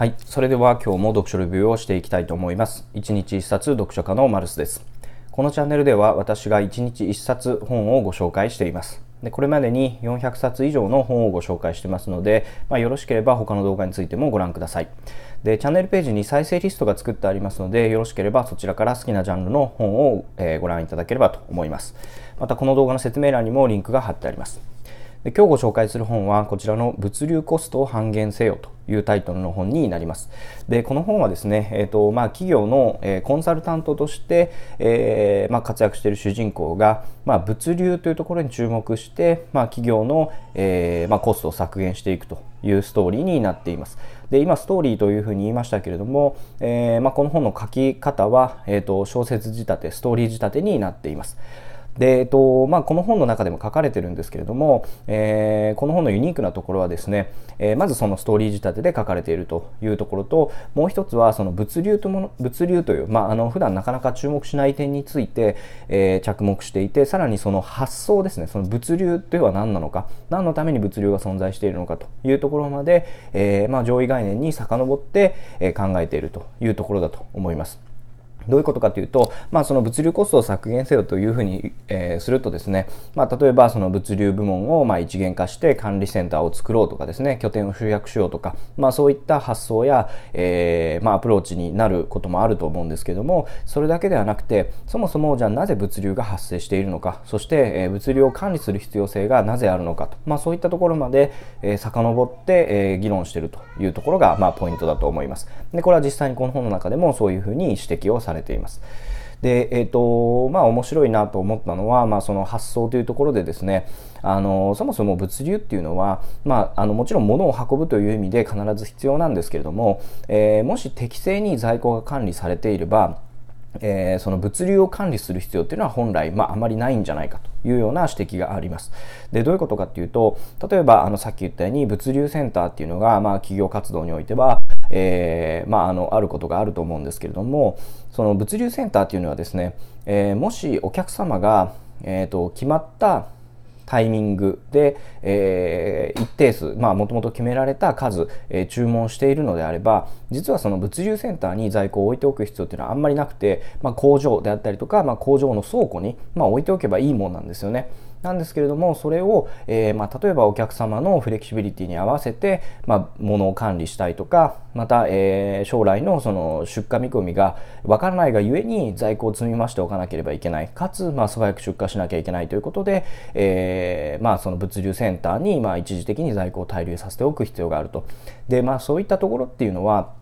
はい。それでは今日も読書レビューをしていきたいと思います。1日1冊読書家のマルスです。このチャンネルでは私が1日1冊本をご紹介しています。でこれまでに400冊以上の本をご紹介してますので、まあ、よろしければ他の動画についてもご覧ください。で、チャンネルページに再生リストが作ってありますので、よろしければそちらから好きなジャンルの本を、えご覧いただければと思います。またこの動画の説明欄にもリンクが貼ってあります。で今日ご紹介する本はこちらの物流コストを半減せよというタイトルの本になります。でこの本はですね、えーとまあ、企業の、えー、コンサルタントとして、えー、まあ、活躍している主人公が、まあ、物流というところに注目して、ま企業の、えー、まコストを削減していくというストーリーになっています。で今ストーリーというふうに言いましたけれども、えまこの本の書き方は、えーと小説仕立てストーリー仕立てになっています。で、えっとまあ、この本の中でも書かれてるんですけれども、えー、この本のユニークなところはですね、えー、まずそのストーリー仕立てで書かれているというところともう一つはその物流ともの物流という、まあ、あの普段なかなか注目しない点について、えー、着目していてさらにその発想ですねその物流というのは何なのか何のために物流が存在しているのかというところまで、えまあ、上位概念に遡って、え考えているというところだと思います。どういうことかというと、まあ、その物流コストを削減せよというふうに、えー、するとですね、まあ、例えばその物流部門をまあ一元化して管理センターを作ろうとかですね、拠点を集約しようとか、まあ、そういった発想や、えー、まあ、アプローチになることもあると思うんですけども、それだけではなくて、そもそもじゃあなぜ物流が発生しているのか、そして、え物流を管理する必要性がなぜあるのかと、まあ、そういったところまで、えー、遡って、えー、議論しているというところが、まあ、ポイントだと思います。で、これは実際にこの本の中でもそういうふうに指摘をさされています。で、えっ、ー、と、まあ面白いなと思ったのは、まあその発想というところでですね、あの、そもそも物流っていうのは、まあ、あの、もちろん物を運ぶという意味で必ず必要なんですけれども、えー、もし適正に在庫が管理されていれば、えー、その物流を管理する必要っていうのは本来、まあ、あまりないんじゃないかというような指摘があります。でどういうことかっていうと例えばあのさっき言ったように物流センターっていうのが、まあ、企業活動においてはえー、まあ、あのあることがあると思うんですけれどもその物流センターというのはですね、えー、もしお客様が、えーと、決まったタイミングで、えー、一定数まもともと決められた数、えー、注文しているのであれば実はその物流センターに在庫を置いておく必要っていうのはあんまりなくて、まあ、工場であったりとか、まあ、工場の倉庫に、まあ、置いておけばいいもんなんですよね。なんですけれどもそれを、えー、まあ、例えばお客様のフレキシビリティに合わせて、まあ、物を管理したいとかまた、えー、将来のその出荷見込みが分からないがゆえに在庫を積み増しておかなければいけないかつ、まあ、素早く出荷しなきゃいけないということで、えー、まあ、その物流センターに、まあ、一時的に在庫を滞留させておく必要があると。でまあ、そういったところっていうのは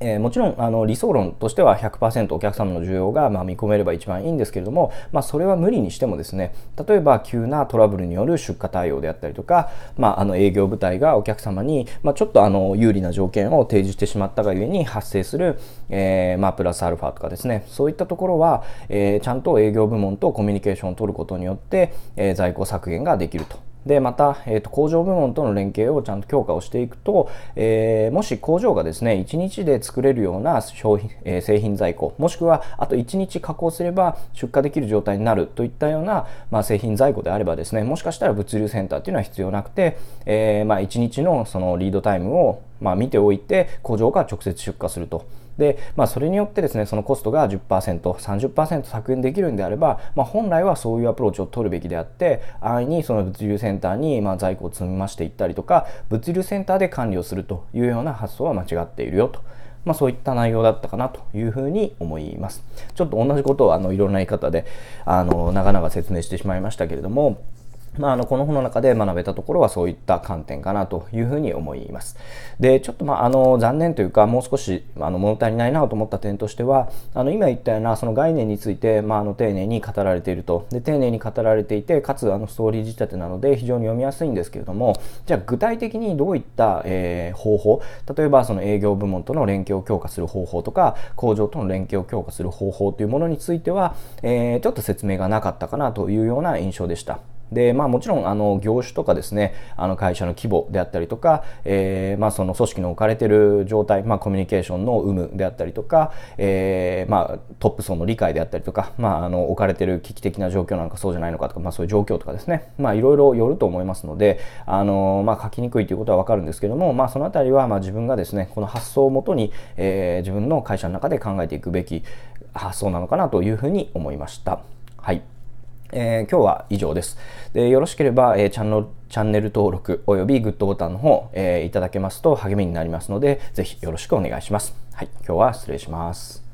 えー、もちろんあの理想論としては100%お客様の需要がま見込めれば一番いいんですけれども、まあ、それは無理にしてもですね例えば急なトラブルによる出荷対応であったりとか、まあ、あの営業部隊がお客様に、まあ、ちょっとあの有利な条件を提示してしまったがゆえに発生する、えー、まプラスアルファとかですねそういったところは、えー、ちゃんと営業部門とコミュニケーションを取ることによって、え在庫削減ができるとで、また、えー、と工場部門との連携をちゃんと強化をしていくと、えー、もし工場がですね、1日で作れるような商品、えー、製品在庫、もしくはあと1日加工すれば出荷できる状態になるといったような、まあ、製品在庫であればですね、もしかしたら物流センターっていうのは必要なくて、えー、まあ、1日のそのリードタイムをまあ、見ておいて工場から直接出荷すると。で、まあ、それによってですねそのコストが 10%30% 削減できるんであれば、まあ、本来はそういうアプローチを取るべきであって安易にその物流センターにま在庫を積み増していったりとか物流センターで管理をするというような発想は間違っているよと。まあ、そういった内容だったかなというふうに思います。ちょっと同じことをあのいろんな言い方であの長々説明してしまいましたけれども、まあ、あのこの本の中で学べたところはそういった観点かなというふうに思います。でちょっとまああの残念というかもう少しあの物足りないなと思った点としてはあの今言ったようなその概念について、まあ、あの丁寧に語られているとで丁寧に語られていてかつあのストーリー仕立てなので非常に読みやすいんですけれどもじゃあ具体的にどういった、えー、方法例えばその営業部門との連携を強化する方法とか工場との連携を強化する方法というものについては、えー、ちょっと説明がなかったかなというような印象でした。でまあ、もちろんあの業種とかですねあの会社の規模であったりとか、えー、まあ、その組織の置かれている状態、まあ、コミュニケーションの有無であったりとか、えー、まあ、トップ層の理解であったりとか、まあ、あの置かれている危機的な状況なのかそうじゃないのかとか、まあ、そういう状況とかですね、まあ、いろいろよると思いますのであの、ま書きにくいということは分かるんですけども、まあ、その辺りはま自分がですねこの発想をもとに、えー、自分の会社の中で考えていくべき発想なのかなというふうに思いました。はいえー、今日は以上です。でよろしければ、えー、チャンチャンネル登録およびグッドボタンの方、えー、いただけますと励みになりますので、ぜひよろしくお願いします。はい、今日は失礼します。